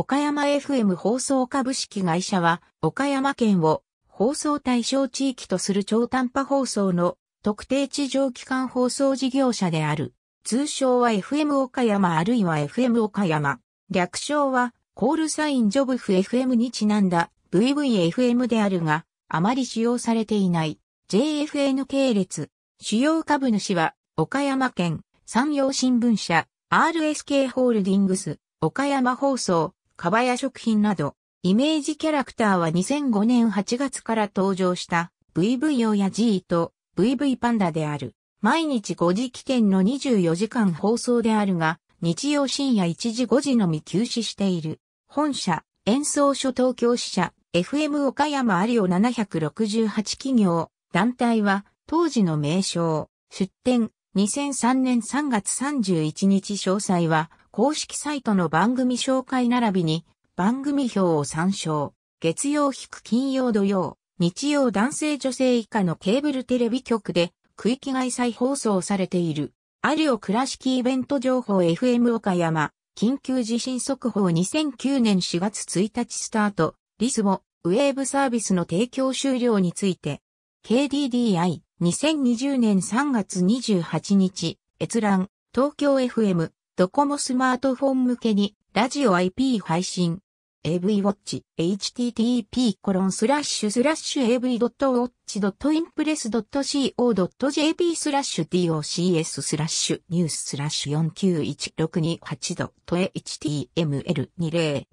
岡山 FM 放送株式会社は、岡山県を放送対象地域とする超短波放送の特定地上機関放送事業者である。通称は FM 岡山あるいは FM 岡山。略称は、コールサインジョブフ FM にちなんだ VVFM であるが、あまり使用されていない JFN 系列。主要株主は、岡山県、産業新聞社、RSK ホールディングス、岡山放送、カバや食品など、イメージキャラクターは2005年8月から登場した VV オや G と VV パンダである。毎日5時起点の24時間放送であるが、日曜深夜1時5時のみ休止している。本社、演奏所東京支社、FM 岡山ありを768企業、団体は、当時の名称、出展、2003年3月31日詳細は、公式サイトの番組紹介並びに番組表を参照。月曜引く金曜土曜、日曜男性女性以下のケーブルテレビ局で区域外再放送されている。アリオ倉敷イベント情報 FM 岡山、緊急地震速報2009年4月1日スタート、リスボ、ウェーブサービスの提供終了について、KDDI、2020年3月28日、閲覧、東京 FM、ドコモスマートフォン向けに、ラジオ IP 配信。avwatch, http コロンスラッシュスラッシュ av.watch.impress.co.jp スラッシュ docs スラッシュニューススラッシュ491628度と html2020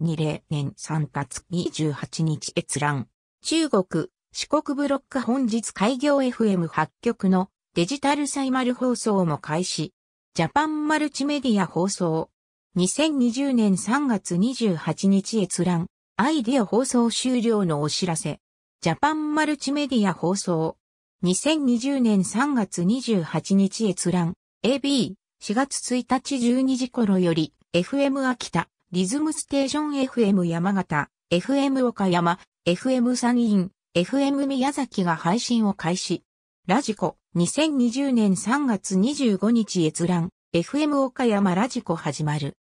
年3月28日閲覧。中国、四国ブロック本日開業 FM8 局のデジタルサイマル放送も開始。ジャパンマルチメディア放送。2020年3月28日閲覧。アイディア放送終了のお知らせ。ジャパンマルチメディア放送。2020年3月28日閲覧。AB、4月1日12時頃より、FM 秋田、リズムステーション FM 山形、FM 岡山、FM 山陰、FM 宮崎が配信を開始。ラジコ、2020年3月25日閲覧、FM 岡山ラジコ始まる。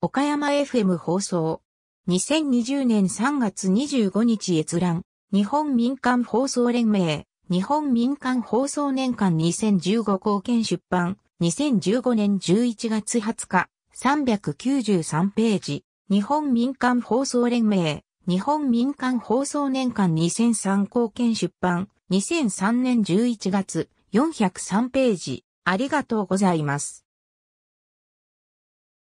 岡山 FM 放送。2020年3月25日閲覧、日本民間放送連盟、日本民間放送年間2015貢献出版、2015年11月20日、393ページ、日本民間放送連盟、日本民間放送年間2003貢献出版、2003年11月403ページ、ありがとうございます。